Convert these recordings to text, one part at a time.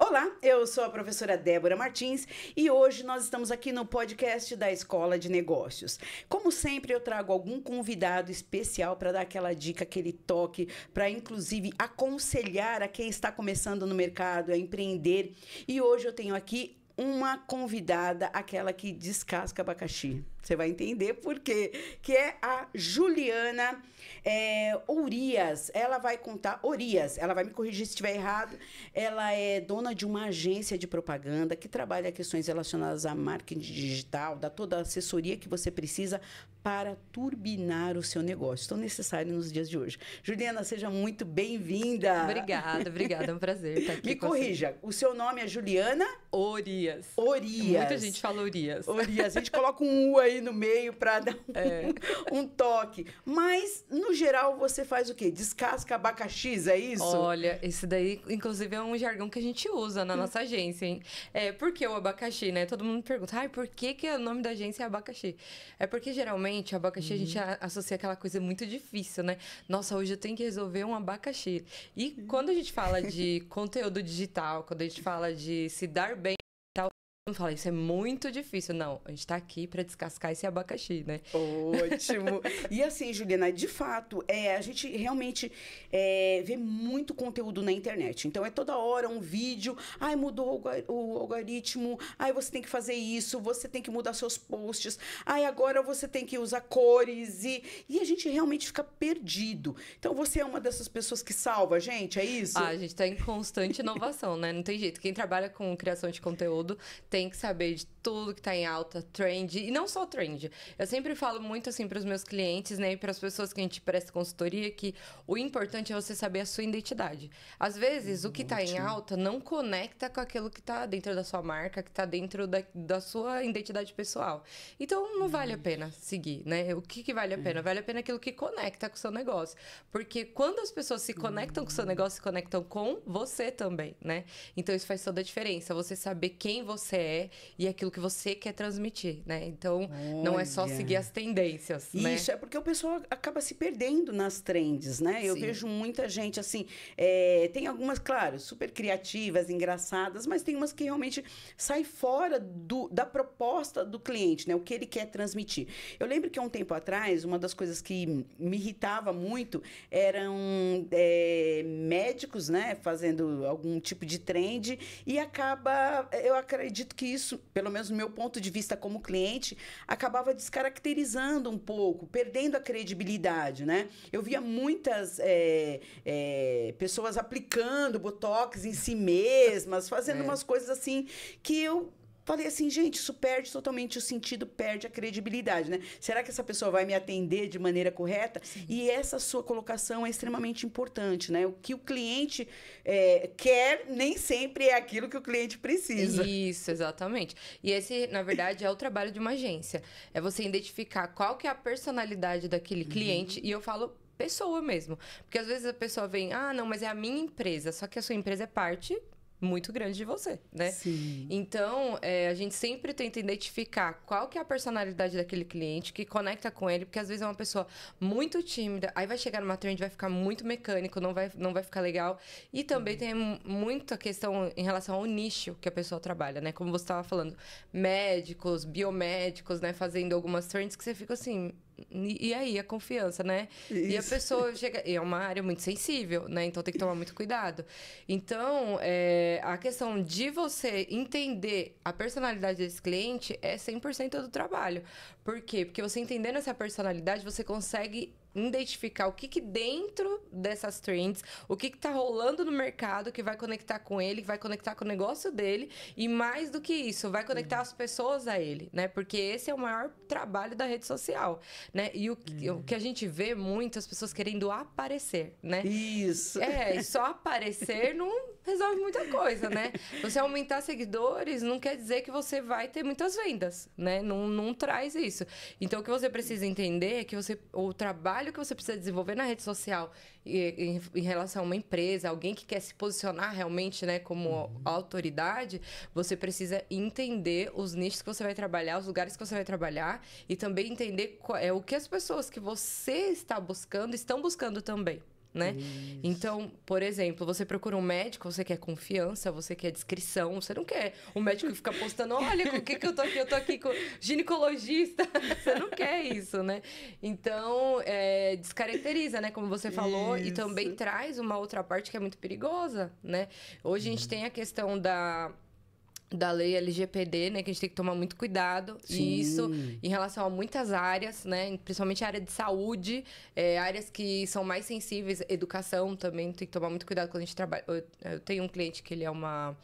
Olá, eu sou a professora Débora Martins e hoje nós estamos aqui no podcast da Escola de Negócios. Como sempre, eu trago algum convidado especial para dar aquela dica, aquele toque, para inclusive aconselhar a quem está começando no mercado a empreender. E hoje eu tenho aqui uma convidada, aquela que descasca abacaxi. Você vai entender por quê. Que é a Juliana é, Ela vai contar. Ourias, ela vai me corrigir se estiver errado. Ela é dona de uma agência de propaganda que trabalha questões relacionadas a marketing digital, dá toda a assessoria que você precisa para turbinar o seu negócio. Tão necessário nos dias de hoje. Juliana, seja muito bem-vinda. Obrigada, obrigada. É um prazer estar aqui. Me corrija. Você. O seu nome é Juliana? Ourias. Ourias. Muita gente fala Ourias. Ourias. A gente coloca um U aí aí no meio para dar um, é. um, toque. Mas, no geral, você faz o quê? Descasca abacaxis, é isso? Olha, esse daí, inclusive, é um jargão que a gente usa na nossa agência, hein? É, por que o abacaxi, né? Todo mundo pergunta, ai, por que, que o nome da agência é abacaxi? É porque, geralmente, abacaxi uhum. a gente associa aquela coisa muito difícil, né? Nossa, hoje eu tenho que resolver um abacaxi. E uhum. quando a gente fala de conteúdo digital, quando a gente fala de se dar bem não fala, isso é muito difícil. Não, a gente tá aqui para descascar esse abacaxi, né? Ótimo. e assim, Juliana, de fato, é, a gente realmente é, vê muito conteúdo na internet. Então é toda hora um vídeo, ai, mudou o algoritmo, ai, você tem que fazer isso, você tem que mudar seus posts, ai, agora você tem que usar cores e. E a gente realmente fica perdido. Então você é uma dessas pessoas que salva a gente, é isso? Ah, a gente tá em constante inovação, né? Não tem jeito. Quem trabalha com criação de conteúdo tem tem que saber de tudo que tá em alta, trend, e não só trend. Eu sempre falo muito assim para os meus clientes, né, e para as pessoas que a gente presta consultoria que o importante é você saber a sua identidade. Às vezes, o que tá em alta não conecta com aquilo que tá dentro da sua marca, que tá dentro da, da sua identidade pessoal. Então, não uhum. vale a pena seguir, né? O que, que vale a pena? É. Vale a pena aquilo que conecta com o seu negócio. Porque quando as pessoas se conectam com o seu hum. negócio, se conectam com você também, né? Então, isso faz toda a diferença. Você saber quem você é e aquilo que que você quer transmitir, né? Então, Olha. não é só seguir as tendências, né? Isso, né? é porque o pessoal acaba se perdendo nas trends, né? Eu Sim. vejo muita gente, assim, é, tem algumas, claro, super criativas, engraçadas, mas tem umas que realmente saem fora do, da proposta do cliente, né? O que ele quer transmitir. Eu lembro que há um tempo atrás, uma das coisas que me irritava muito eram é, médicos, né? Fazendo algum tipo de trend e acaba, eu acredito que isso, pelo menos menos no meu ponto de vista como cliente, acabava descaracterizando um pouco, perdendo a credibilidade, né? Eu via muitas é, é, pessoas aplicando botox em si mesmas, fazendo é. umas coisas assim que eu Falei assim, gente, isso perde totalmente o sentido, perde a credibilidade, né? Será que essa pessoa vai me atender de maneira correta? Sim. E essa sua colocação é extremamente importante, né? O que o cliente é, quer nem sempre é aquilo que o cliente precisa. Isso, exatamente. E esse, na verdade, é o trabalho de uma agência. É você identificar qual que é a personalidade daquele uhum. cliente. E eu falo pessoa mesmo. Porque às vezes a pessoa vem, ah, não, mas é a minha empresa. Só que a sua empresa é parte muito grande de você, né? Sim. Então, é, a gente sempre tenta identificar qual que é a personalidade daquele cliente que conecta com ele, porque às vezes é uma pessoa muito tímida, aí vai chegar numa trend, vai ficar muito mecânico, não vai, não vai ficar legal. E também uhum. tem muita questão em relação ao nicho que a pessoa trabalha, né? Como você estava falando, médicos, biomédicos, né? Fazendo algumas trends que você fica assim, e aí, a confiança, né? Isso. E a pessoa chega. E é uma área muito sensível, né? Então tem que tomar muito cuidado. Então, é, a questão de você entender a personalidade desse cliente é 100% do trabalho. Por quê? Porque você entendendo essa personalidade, você consegue identificar o que, que dentro dessas trends, o que, que tá rolando no mercado que vai conectar com ele, que vai conectar com o negócio dele e mais do que isso, vai conectar uhum. as pessoas a ele, né? Porque esse é o maior trabalho da rede social, né? E o, uhum. o que a gente vê muito as pessoas querendo aparecer, né? Isso. É, só aparecer não resolve muita coisa, né? Você aumentar seguidores não quer dizer que você vai ter muitas vendas, né? Não, não traz isso. Então o que você precisa entender é que você o trabalho trabalho que você precisa desenvolver na rede social em, em relação a uma empresa, alguém que quer se posicionar realmente né, como uhum. autoridade, você precisa entender os nichos que você vai trabalhar, os lugares que você vai trabalhar e também entender qual, é, o que as pessoas que você está buscando estão buscando também né? Isso. Então, por exemplo, você procura um médico, você quer confiança, você quer descrição, você não quer o um médico que fica postando, olha com o que, que eu tô aqui, eu tô aqui com ginecologista. você não quer isso, né? Então, é, descaracteriza, né? Como você falou, isso. e também traz uma outra parte que é muito perigosa, né? Hoje a gente uhum. tem a questão da da lei LGPD, né, que a gente tem que tomar muito cuidado. Sim. E isso em relação a muitas áreas, né, principalmente a área de saúde, é, áreas que são mais sensíveis, educação também tem que tomar muito cuidado quando a gente trabalha. Eu, eu tenho um cliente que ele é uma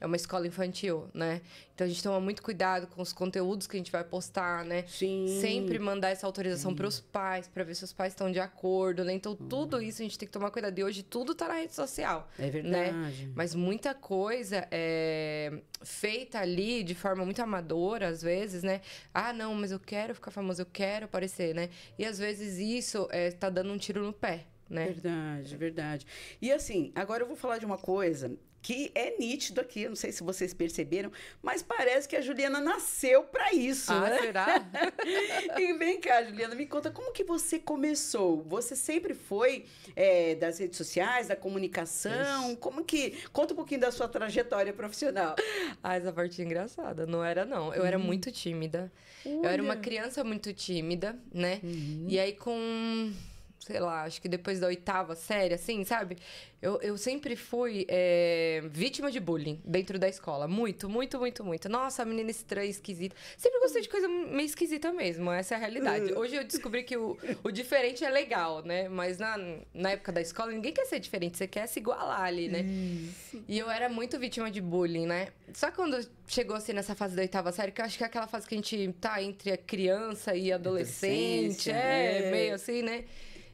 é uma escola infantil, né? Então a gente toma muito cuidado com os conteúdos que a gente vai postar, né? Sim. Sempre mandar essa autorização para os pais, para ver se os pais estão de acordo, né? Então tudo uhum. isso a gente tem que tomar cuidado. E hoje tudo está na rede social. É né? verdade. Né? Mas muita coisa é feita ali de forma muito amadora, às vezes, né? Ah, não, mas eu quero ficar famoso, eu quero aparecer, né? E às vezes isso está é, dando um tiro no pé né? Verdade, verdade. E assim, agora eu vou falar de uma coisa que é nítido aqui, não sei se vocês perceberam, mas parece que a Juliana nasceu para isso. Ah, né? será? e vem cá, Juliana, me conta como que você começou? Você sempre foi é, das redes sociais, da comunicação? Isso. Como que. Conta um pouquinho da sua trajetória profissional. Ah, essa parte é engraçada. Não era, não. Eu hum. era uhum. muito tímida. Olha. Eu era uma criança muito tímida, né? Uhum. E aí, com sei lá, acho que depois da oitava série, assim, sabe? Eu, eu sempre fui é, vítima de bullying dentro da escola. Muito, muito, muito, muito. Nossa, menina estranha, esquisita. Sempre gostei de coisa meio esquisita mesmo. Essa é a realidade. Uhum. Hoje eu descobri que o, o diferente é legal, né? Mas na, na época da escola, ninguém quer ser diferente. Você quer se igualar ali, né? Isso. E eu era muito vítima de bullying, né? Só quando chegou assim nessa fase da oitava série, que eu acho que é aquela fase que a gente tá entre a criança e adolescente. É, é, meio assim, né?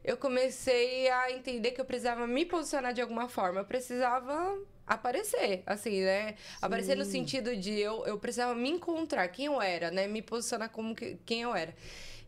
eu comecei a entender que eu precisava me posicionar de alguma forma. Eu precisava aparecer, assim, né? Sim. Aparecer no sentido de eu, eu precisava me encontrar, quem eu era, né? Me posicionar como que, quem eu era.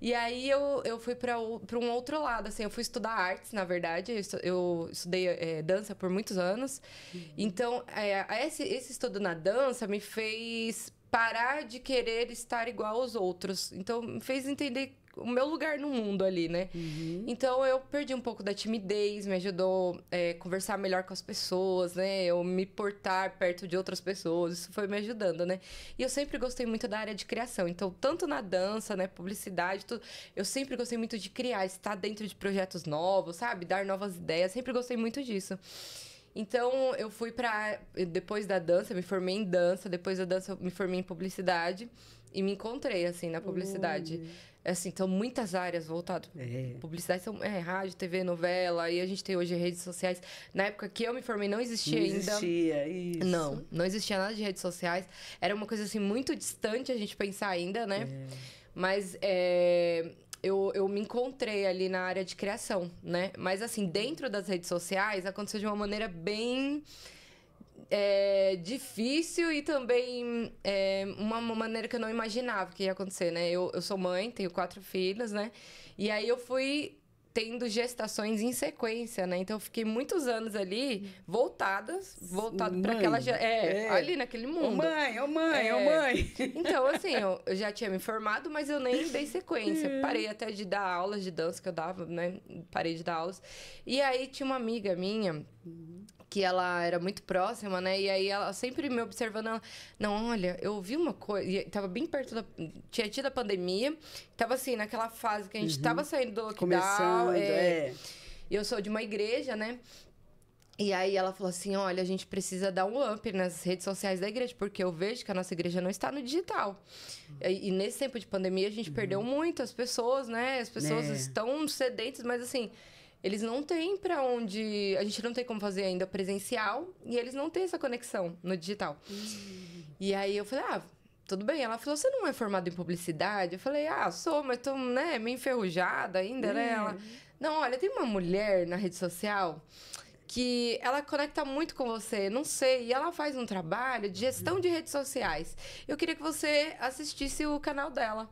E aí eu, eu fui para um outro lado, assim, eu fui estudar artes, na verdade. Eu, estudei é, dança por muitos anos. Uhum. Então, é, esse, esse estudo na dança me fez parar de querer estar igual aos outros. Então, me fez entender o meu lugar no mundo ali, né? Uhum. Então eu perdi um pouco da timidez, me ajudou é, conversar melhor com as pessoas, né? Eu me portar perto de outras pessoas, isso foi me ajudando, né? E eu sempre gostei muito da área de criação, então tanto na dança, né, publicidade, tudo, eu sempre gostei muito de criar, estar dentro de projetos novos, sabe? Dar novas ideias, sempre gostei muito disso. Então, eu fui para depois da dança, me formei em dança, depois da dança eu me formei em publicidade e me encontrei, assim, na publicidade. Hum. É assim, são então, muitas áreas voltadas. É. Publicidade são é, rádio, TV, novela, e a gente tem hoje redes sociais. Na época que eu me formei, não existia não ainda. Não existia, isso. Não, não existia nada de redes sociais. Era uma coisa, assim, muito distante a gente pensar ainda, né? É. Mas é, eu, eu me encontrei ali na área de criação, né? Mas, assim, dentro das redes sociais, aconteceu de uma maneira bem é, difícil e também é, uma maneira que eu não imaginava que ia acontecer, né? Eu, eu sou mãe, tenho quatro filhos, né? E aí eu fui tendo gestações em sequência, né? Então eu fiquei muitos anos ali voltadas, voltado para aquela é, é, ali naquele mundo. Ô mãe, ô é. mãe, é. ô mãe. Então assim, eu, já tinha me formado, mas eu nem dei sequência. Uhum. Parei até de dar aulas de dança que eu dava, né? Parei de dar aulas. E aí tinha uma amiga minha uhum que ela era muito próxima, né? E aí ela sempre me observando. Ela, não, olha, eu vi uma coisa. E tava bem perto da. Tinha tido a pandemia. Tava assim, naquela fase que a gente uhum. tava saindo do lockdown. Começando, é... é. Eu sou de uma igreja, né? E aí ela falou assim: olha, a gente precisa dar um up nas redes sociais da igreja, porque eu vejo que a nossa igreja não está no digital. E, e nesse tempo de pandemia a gente uhum. perdeu muito as pessoas, né? As pessoas é. estão sedentes, mas assim, eles não têm para onde. A gente não tem como fazer ainda presencial e eles não têm essa conexão no digital. Uhum. E aí eu falei, ah, tudo bem. Ela falou, você não é formada em publicidade? Eu falei, ah, sou, mas tô, né, meio enferrujada ainda, uhum. né? Ela, hum. não, olha, tem uma mulher na rede social que ela conecta muito com você, não sei, e ela faz um trabalho de gestão de redes sociais. Eu queria que você assistisse o canal dela.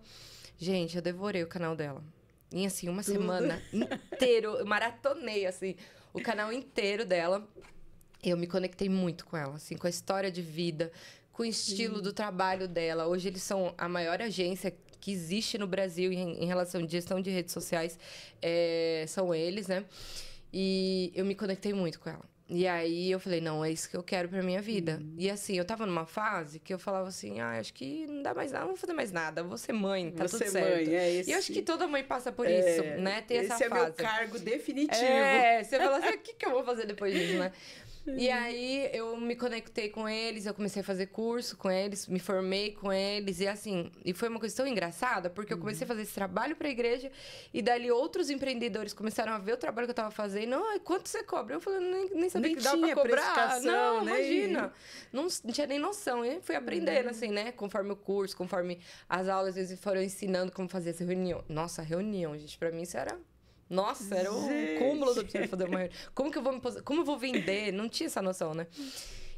Gente, eu devorei o canal dela. Em assim, uma Tudo. semana inteiro, eu maratonei assim, o canal inteiro dela. Eu me conectei muito com ela, assim, com a história de vida, com o estilo Sim. do trabalho dela. Hoje eles são a maior agência que existe no Brasil em, em relação de gestão de redes sociais, é, são eles, né? E eu me conectei muito com ela. E aí eu falei, não, é isso que eu quero pra minha vida. Uhum. E assim, eu tava numa fase que eu falava assim, ah, acho que não dá mais nada, não vou fazer mais nada, vou ser mãe, tá tudo certo. Mãe, é esse... E eu acho que toda mãe passa por é... isso, né? Tem esse essa é fase. Esse é meu cargo definitivo. É, você fala assim, ah, o que, que eu vou fazer depois disso, né? E aí eu me conectei com eles, eu comecei a fazer curso com eles, me formei com eles e assim, e foi uma coisa tão engraçada, porque eu comecei a uhum. fazer esse trabalho para a igreja e dali outros empreendedores começaram a ver o trabalho que eu estava fazendo, não, quanto você cobra? Eu falei, nem, nem sabia nem que dava para cobrar. Não, né? imagina. Não, não, tinha nem noção, e fui aprendendo uhum. assim, né, conforme o curso, conforme as aulas eles foram ensinando como fazer essa reunião. Nossa, reunião, gente, para mim isso era nossa, era o um cúmulo do possível fazer uma reunião. Como que eu vou me pos... Como eu vou vender? Não tinha essa noção, né?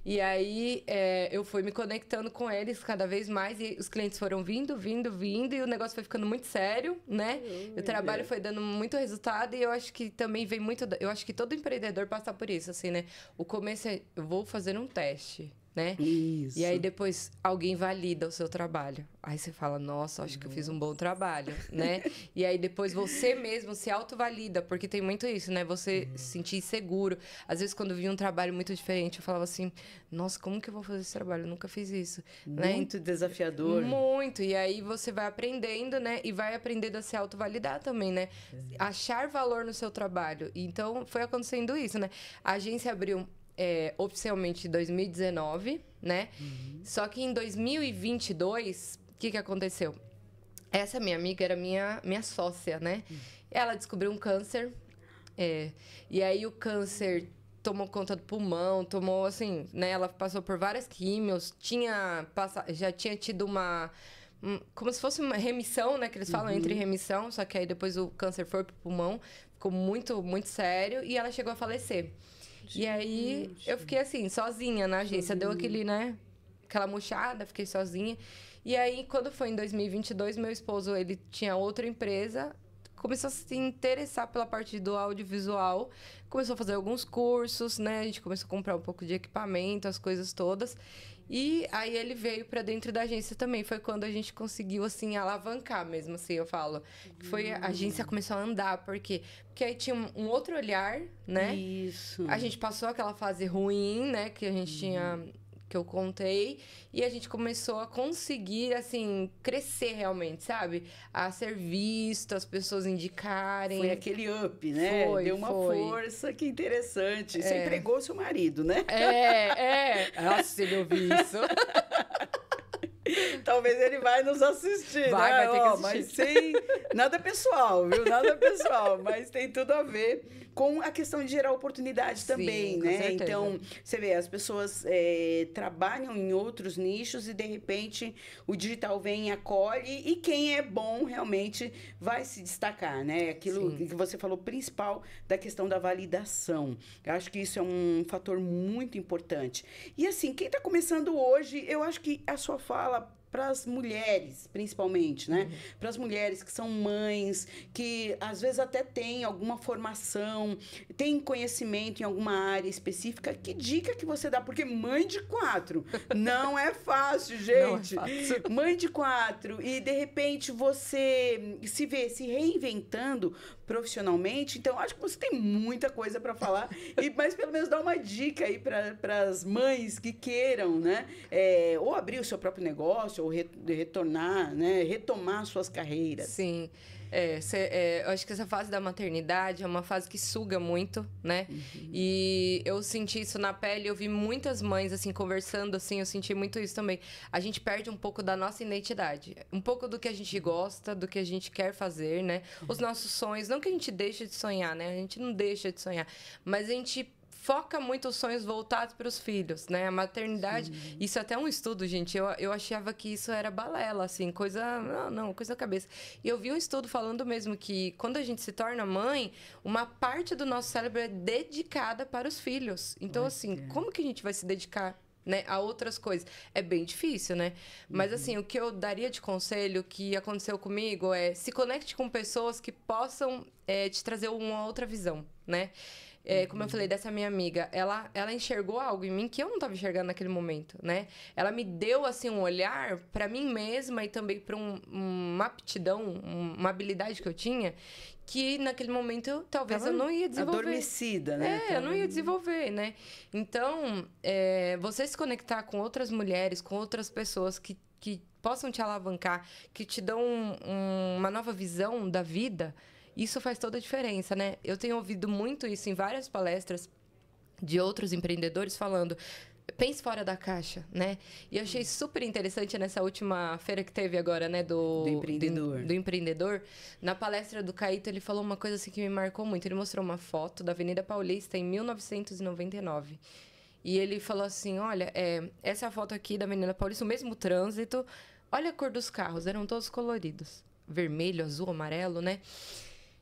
E aí é, eu fui me conectando com eles cada vez mais e os clientes foram vindo, vindo, vindo e o negócio foi ficando muito sério, né? Oh, o trabalho foi dando muito resultado e eu acho que também vem muito. Eu acho que todo empreendedor passa por isso, assim, né? O começo é eu vou fazer um teste né? Isso. E aí depois alguém valida o seu trabalho. Aí você fala, nossa, acho nossa. que eu fiz um bom trabalho, né? e aí depois você mesmo se autovalida, porque tem muito isso, né? Você uhum. se sentir seguro. Às vezes quando eu vi um trabalho muito diferente, eu falava assim, nossa, como que eu vou fazer esse trabalho? Eu nunca fiz isso. Né? Muito né? desafiador. Muito. E aí você vai aprendendo, né? E vai aprendendo a se autovalidar também, né? Uhum. Achar valor no seu trabalho. Então foi acontecendo isso, né? A agência abriu é, oficialmente 2019, né? Uhum. Só que em 2022, o que, que aconteceu? Essa minha amiga era minha, minha sócia, né? Uhum. Ela descobriu um câncer. É, e aí o câncer tomou conta do pulmão, tomou assim, né? Ela passou por várias químios, tinha já tinha tido uma como se fosse uma remissão, né? Que eles falam uhum. entre remissão, só que aí depois o câncer foi pro pulmão, ficou muito, muito sério e ela chegou a falecer. Gente. E aí eu fiquei assim, sozinha na agência. Deu aquele, né? Aquela murchada, fiquei sozinha. E aí, quando foi em 2022, meu esposo, ele tinha outra empresa, começou a se interessar pela parte do audiovisual, começou a fazer alguns cursos, né? A gente começou a comprar um pouco de equipamento, as coisas todas. E aí ele veio para dentro da agência também. Foi quando a gente conseguiu, assim, alavancar mesmo, assim, eu falo. Foi a agência começou a andar, porque porque aí tinha um outro olhar, né? Isso. A gente passou aquela fase ruim, né? Que a gente tinha que eu contei. E a gente começou a conseguir, assim, crescer realmente, sabe? A ser visto, as pessoas indicarem. Foi aquele up, né? Foi, Deu uma foi. força, que interessante. Você é. empregou seu marido, né? É, é. Nossa, ele ouviu isso. talvez ele vai nos assistir. Vai, né? vai ter que assistir. Mas sem nada é pessoal, viu? Nada é pessoal, mas tem tudo a ver com a questão de gerar oportunidade Sim, também, né? Então, você vê, as pessoas é, trabalham em outros nichos e de repente o digital vem e acolhe e quem é bom realmente vai se destacar, né? Aquilo Sim. que você falou principal da questão da validação. Eu acho que isso é um fator muito importante. E assim, quem está começando hoje, eu acho que a sua fala para as mulheres, principalmente, né? Uhum. Para as mulheres que são mães, que às vezes até têm alguma formação, têm conhecimento em alguma área específica. Que dica que você dá? Porque mãe de quatro não é fácil, gente. Não é fácil. Mãe de quatro e de repente você se vê se reinventando profissionalmente. Então, acho que você tem muita coisa para falar, e, mas pelo menos dá uma dica aí para as mães que queiram, né? É, ou abrir o seu próprio negócio, ou re, retornar, né? retomar suas carreiras. Sim. Sim. É, cê, é, eu acho que essa fase da maternidade é uma fase que suga muito, né? Uhum. E eu senti isso na pele, eu vi muitas mães, assim, conversando, assim, eu senti muito isso também. A gente perde um pouco da nossa identidade, um pouco do que a gente gosta, do que a gente quer fazer, né? Os uhum. nossos sonhos, não que a gente deixe de sonhar, né? A gente não deixa de sonhar, mas a gente foca muito os sonhos voltados para os filhos, né? A maternidade, Sim. isso é até um estudo, gente. Eu, eu achava que isso era balela, assim, coisa. Não, não, coisa da cabeça. E eu vi um estudo falando mesmo que quando a gente se torna mãe, uma parte do nosso cérebro é dedicada para os filhos. Então, assim, é. como que a gente vai se dedicar né, a outras coisas. É bem difícil, né? Mas uhum. assim, o que eu daria de conselho que aconteceu comigo é se conecte com pessoas que possam é, te trazer uma outra visão, né? é, como eu uhum. falei, dessa minha amiga, ela, ela enxergou algo em mim que eu não estava enxergando naquele momento, né? Ela me deu, assim, um olhar para mim mesma e também para um, uma aptidão, uma habilidade que eu tinha, que naquele momento talvez Tava eu não ia desenvolver. Adormecida, né? É, Tava... eu não ia desenvolver, né? Então, é, você se conectar com outras mulheres, com outras pessoas que, que possam te alavancar, que te dão um, um, uma nova visão da vida isso faz toda a diferença, né? Eu tenho ouvido muito isso em várias palestras de outros empreendedores falando. Pense fora da caixa, né? E eu achei super interessante nessa última feira que teve agora, né? Do, do empreendedor. Do, do empreendedor. Na palestra do Caíto, ele falou uma coisa assim que me marcou muito. Ele mostrou uma foto da Avenida Paulista em 1999. E ele falou assim: olha, é, essa foto aqui da Avenida Paulista, o mesmo trânsito. Olha a cor dos carros, eram todos coloridos. Vermelho, azul, amarelo, né?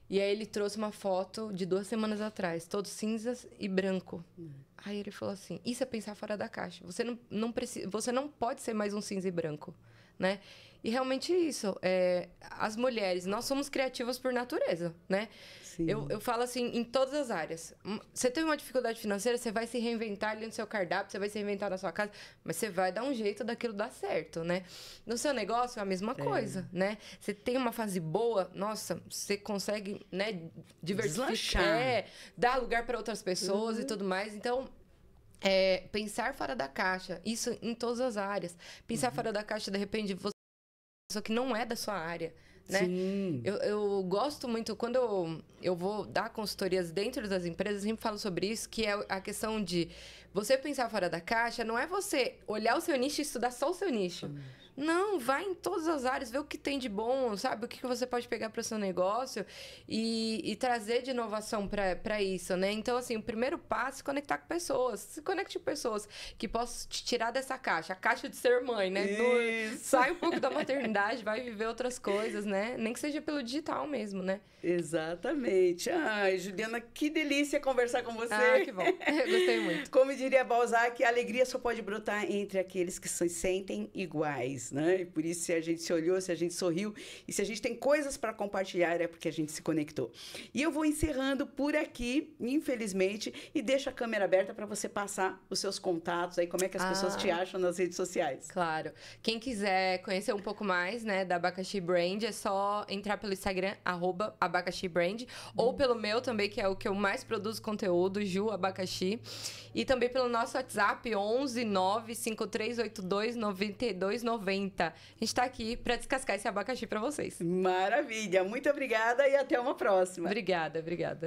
E aí ele trouxe uma foto de duas semanas atrás, todo cinzas e branco. Uhum. Aí ele falou assim: isso é pensar fora da caixa. Você não, não precisa, você não pode ser mais um cinza e branco, né? E realmente é isso, é, as mulheres, nós somos criativas por natureza, né? Sim. Eu, eu falo assim, em todas as áreas. Hum, você teve uma dificuldade financeira, você vai se reinventar ali no seu cardápio, você vai se reinventar na sua casa, mas você vai dar um jeito daquilo dar certo, né? No seu negócio é a mesma é. coisa, né? Você tem uma fase boa, nossa, você consegue, né, diversificar, é, dar lugar para outras pessoas uhum. e tudo mais. Então, é, pensar fora da caixa, isso em todas as áreas. Pensar uhum. fora da caixa, de repente, pessoa que não é da sua área. Né? Sim. Eu, eu gosto muito, quando eu, eu vou dar consultorias dentro das empresas, eu sempre falo sobre isso, que é a questão de você pensar fora da caixa, não é você olhar o seu nicho e estudar só o seu nicho. Hum. Não, vai em todas as áreas, vê o que tem de bom, sabe? O que, que você pode pegar para o seu negócio e, e trazer de inovação para isso, né? Então, assim, o primeiro passo é se conectar com pessoas. Se conecte com pessoas que possam te tirar dessa caixa. A caixa de ser mãe, né? Do, sai um pouco da maternidade, vai viver outras coisas, né? Nem que seja pelo digital mesmo, né? Exatamente. Ai, Juliana, que delícia conversar com você. Ah, que bom. gostei muito. Como diria Balzac, a alegria só pode brotar entre aqueles que se sentem iguais feliz, né? E por isso, se a gente se olhou, se a gente sorriu e se a gente tem coisas para compartilhar, é porque a gente se conectou. E eu vou encerrando por aqui, infelizmente, e deixo a câmera aberta para você passar os seus contatos aí, como é que as ah, pessoas te acham nas redes sociais. Claro. Quem quiser conhecer um pouco mais, né, da Abacaxi Brand, é só entrar pelo Instagram, arroba Abacaxi Brand, hum. ou pelo meu também, que é o que eu mais produzo conteúdo, Ju Abacaxi. E também pelo nosso WhatsApp, 11 95382 aguenta. A gente está aqui para descascar esse abacaxi para vocês. Maravilha, muito obrigada e até uma próxima. Obrigada, obrigada.